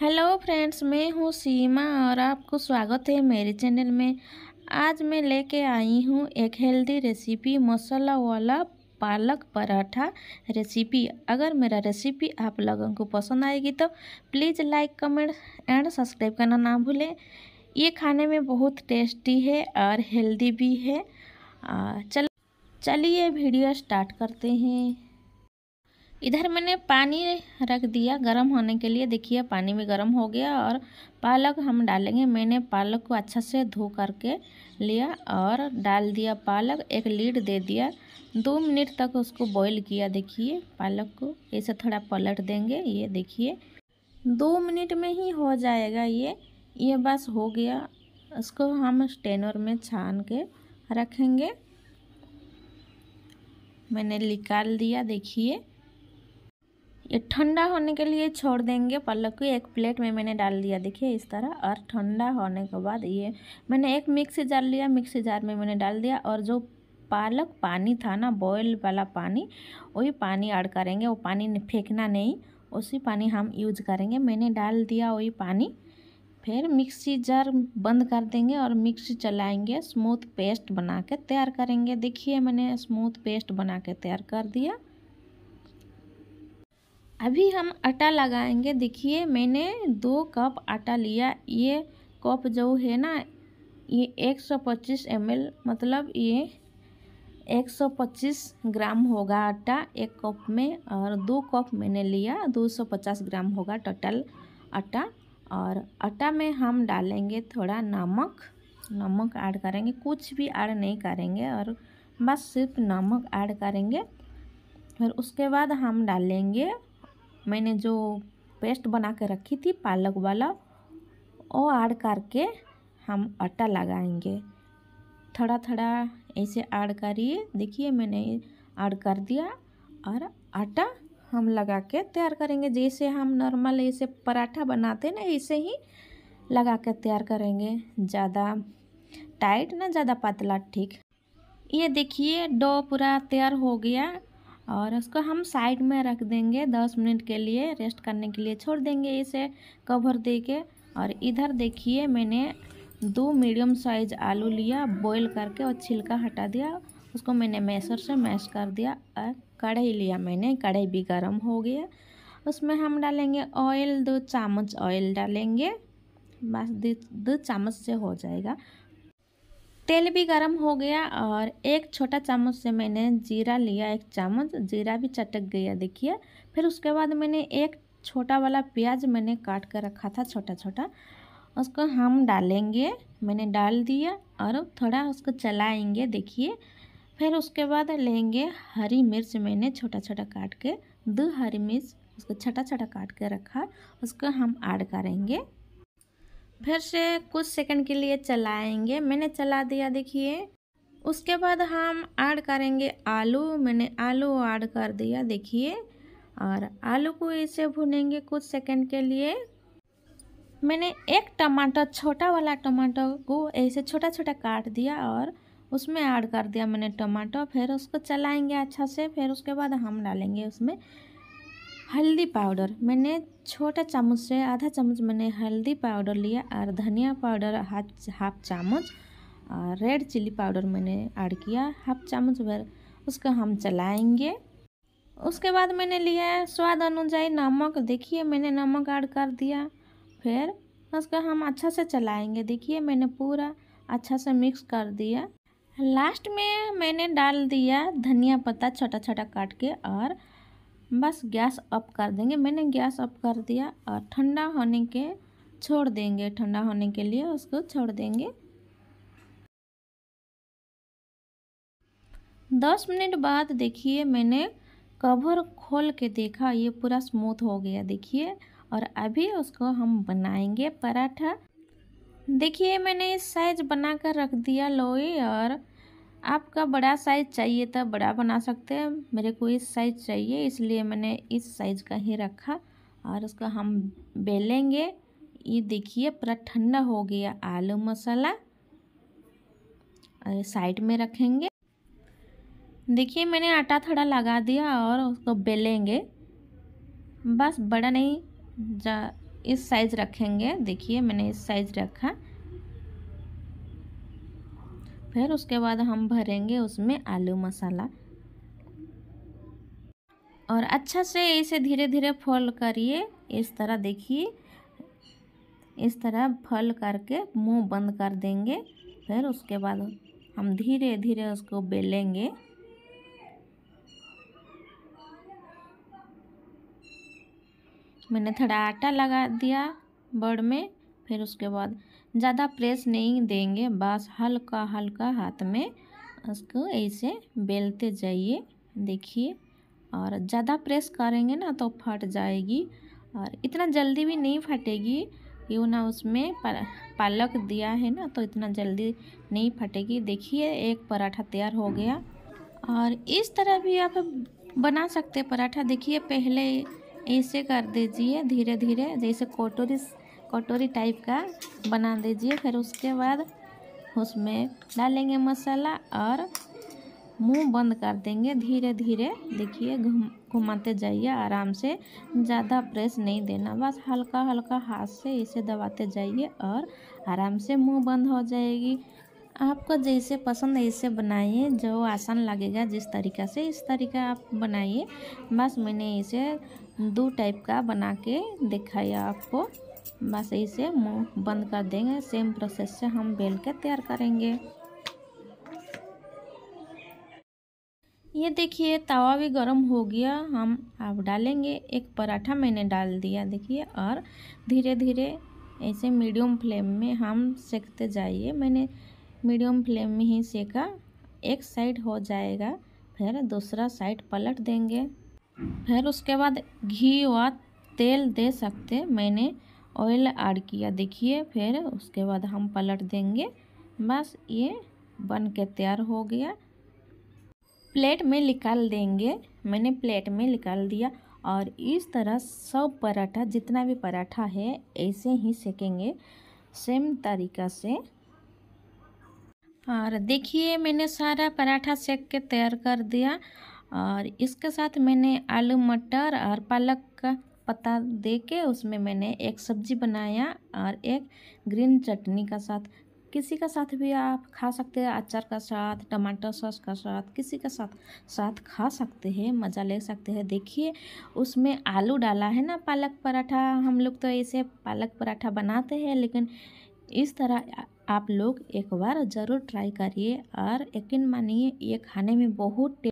hello friends मैं हूँ सीमा और आपको स्वागत है मेरे चैनल में आज मैं लेके आई हूँ एक हेल्दी रेसिपी मसाला वाला पालक पराठा रेसिपी अगर मेरा रेसिपी आप लोगों को पसंद आएगी तो please like comment and subscribe करना ना भूलें ये खाने में बहुत टेस्टी है और हेल्दी भी है चल चलिए वीडियो स्टार्ट करते हैं इधर मैंने पानी रख दिया गरम होने के लिए देखिए पानी भी गरम हो गया और पालक हम डालेंगे मैंने पालक को अच्छा से धो करके लिया और डाल दिया पालक एक लीड दे दिया दो मिनट तक उसको बॉईल किया देखिए पालक को ऐसे थोड़ा पलट देंगे ये देखिए दो मिनट में ही हो जाएगा ये ये बस हो गया उसको हम स्टेनर में छान के रखेंगे मैंने निकाल दिया देखिए ये ठंडा होने के लिए छोड़ देंगे पालक को एक प्लेट में मैंने डाल दिया देखिए इस तरह और ठंडा होने के बाद ये मैंने एक मिक्सी जार लिया मिक्सी जार में मैंने डाल दिया और जो पालक पानी था ना बॉयल वाला पानी वही पानी ऐड करेंगे वो पानी फेंकना नहीं उसी पानी हम यूज करेंगे मैंने डाल दिया वही पानी फिर मिक्सी जार बंद कर देंगे और मिक्सी चलाएंगे स्मूथ पेस्ट बना के तैयार करेंगे देखिए मैंने स्मूथ पेस्ट बना के तैयार कर दिया अभी हम आटा लगाएंगे देखिए मैंने दो कप आटा लिया ये कप जो है ना ये 125 सौ मतलब ये 125 ग्राम होगा आटा एक कप में और दो कप मैंने लिया 250 ग्राम होगा टोटल आटा और आटा में हम डालेंगे थोड़ा नमक नमक ऐड करेंगे कुछ भी ऐड नहीं करेंगे और बस सिर्फ नमक ऐड करेंगे फिर उसके बाद हम डालेंगे मैंने जो पेस्ट बना कर रखी थी पालक वाला वो आड़ करके हम आटा लगाएंगे थोड़ा थोड़ा ऐसे आड़ करिए देखिए मैंने आड़ कर दिया और आटा हम लगा के तैयार करेंगे जैसे हम नॉर्मल ऐसे पराठा बनाते ना ऐसे ही लगा के तैयार करेंगे ज़्यादा टाइट ना ज़्यादा पतला ठीक ये देखिए डो पूरा तैयार हो गया और उसको हम साइड में रख देंगे दस मिनट के लिए रेस्ट करने के लिए छोड़ देंगे इसे कवर दे के और इधर देखिए मैंने दो मीडियम साइज आलू लिया बॉईल करके और छिलका हटा दिया उसको मैंने मैसर से मैश कर दिया और कढ़ाई लिया मैंने कढ़ाई भी गर्म हो गया उसमें हम डालेंगे ऑयल दो चामच ऑयल डालेंगे बस दो चामच से हो जाएगा तेल भी गर्म हो गया और एक छोटा चम्मच से मैंने जीरा लिया एक चम्मच जीरा भी चटक गया देखिए फिर उसके बाद मैंने एक छोटा वाला प्याज मैंने काट कर रखा था छोटा छोटा उसको हम डालेंगे मैंने डाल दिया और थोड़ा उसको चलाएंगे देखिए फिर उसके बाद लेंगे हरी मिर्च मैंने छोटा छोटा काट के दो हरी मिर्च उसको छोटा छोटा काट के रखा उसको हम ऐड करेंगे फिर से कुछ सेकंड के लिए चलाएंगे मैंने चला दिया देखिए उसके बाद हम ऐड करेंगे आलू मैंने आलू ऐड कर दिया देखिए और आलू को ऐसे भुनेंगे कुछ सेकंड के लिए मैंने एक टमाटर छोटा वाला टमाटर को ऐसे छोटा छोटा काट दिया और उसमें ऐड कर दिया मैंने टमाटर फिर उसको चलाएंगे अच्छा से फिर उसके बाद हम डालेंगे उसमें हल्दी पाउडर मैंने छोटा चम्मच से आधा चम्मच मैंने हल्दी पाउडर लिया और धनिया पाउडर हाफ हाफ चम्मच और रेड चिल्ली पाउडर मैंने ऐड किया हाफ चम्मच भर उसको हम चलाएंगे उसके बाद मैंने लिया है स्वाद अनुजाई नमक देखिए मैंने नमक ऐड कर दिया फिर उसको हम अच्छा से चलाएंगे देखिए मैंने पूरा अच्छा से मिक्स कर दिया लास्ट में मैंने डाल दिया धनिया पत्ता छोटा छोटा काट के और बस गैस अप कर देंगे मैंने गैस अप कर दिया और ठंडा होने के छोड़ देंगे ठंडा होने के लिए उसको छोड़ देंगे दस मिनट बाद देखिए मैंने कवर खोल के देखा ये पूरा स्मूथ हो गया देखिए और अभी उसको हम बनाएंगे पराठा देखिए मैंने इस साइज बना कर रख दिया लोई और आपका बड़ा साइज़ चाहिए तो बड़ा बना सकते हैं मेरे को इस साइज़ चाहिए इसलिए मैंने इस साइज़ का ही रखा और उसका हम बेलेंगे ये देखिए पूरा ठंडा हो गया आलू मसाला और साइड में रखेंगे देखिए मैंने आटा थोड़ा लगा दिया और उसको बेलेंगे बस बड़ा नहीं जा इस साइज़ रखेंगे देखिए मैंने इस साइज़ रखा फिर उसके बाद हम भरेंगे उसमें आलू मसाला और अच्छा से इसे धीरे धीरे फल करिए इस तरह देखिए इस तरह फल करके मुंह बंद कर देंगे फिर उसके बाद हम धीरे धीरे उसको बेलेंगे मैंने थोड़ा आटा लगा दिया बड़ में फिर उसके बाद ज़्यादा प्रेस नहीं देंगे बस हल्का हल्का हाथ में उसको ऐसे बेलते जाइए देखिए और ज़्यादा प्रेस करेंगे ना तो फट जाएगी और इतना जल्दी भी नहीं फटेगी क्यों ना उसमें पालक दिया है ना तो इतना जल्दी नहीं फटेगी देखिए एक पराठा तैयार हो गया और इस तरह भी आप बना सकते पराठा देखिए पहले ऐसे कर दीजिए धीरे धीरे जैसे कोटोरी कटोरी टाइप का बना दीजिए फिर उसके बाद उसमें डालेंगे मसाला और मुंह बंद कर देंगे धीरे धीरे देखिए घुमाते घुमाते जाइए आराम से ज़्यादा प्रेस नहीं देना बस हल्का हल्का हाथ से इसे दबाते जाइए और आराम से मुंह बंद हो जाएगी आपको जैसे पसंद है ऐसे बनाइए जो आसान लगेगा जिस तरीका से इस तरीका आप बनाइए बस मैंने इसे दो टाइप का बना के दिखाया आपको बस इसे मुंह बंद कर देंगे सेम प्रोसेस से हम बेल के तैयार करेंगे ये देखिए तवा भी गर्म हो गया हम अब डालेंगे एक पराठा मैंने डाल दिया देखिए और धीरे धीरे ऐसे मीडियम फ्लेम में हम सेकते जाइए मैंने मीडियम फ्लेम में ही सेका एक साइड हो जाएगा फिर दूसरा साइड पलट देंगे फिर उसके बाद घी व तेल दे सकते मैंने ऑयल ऐड किया देखिए फिर उसके बाद हम पलट देंगे बस ये बन के तैयार हो गया प्लेट में निकाल देंगे मैंने प्लेट में निकाल दिया और इस तरह सब पराठा जितना भी पराठा है ऐसे ही सेकेंगे सेम तरीका से और देखिए मैंने सारा पराठा सेक के तैयार कर दिया और इसके साथ मैंने आलू मटर और पालक का पत्ता दे के उसमें मैंने एक सब्जी बनाया और एक ग्रीन चटनी का साथ किसी का साथ भी आप खा सकते हैं अचार का साथ टमाटर सॉस का साथ किसी का साथ साथ खा सकते हैं मज़ा ले सकते हैं देखिए उसमें आलू डाला है ना पालक पराठा हम लोग तो ऐसे पालक पराठा बनाते हैं लेकिन इस तरह आप लोग एक बार ज़रूर ट्राई करिए और यकीन मानिए ये खाने में बहुत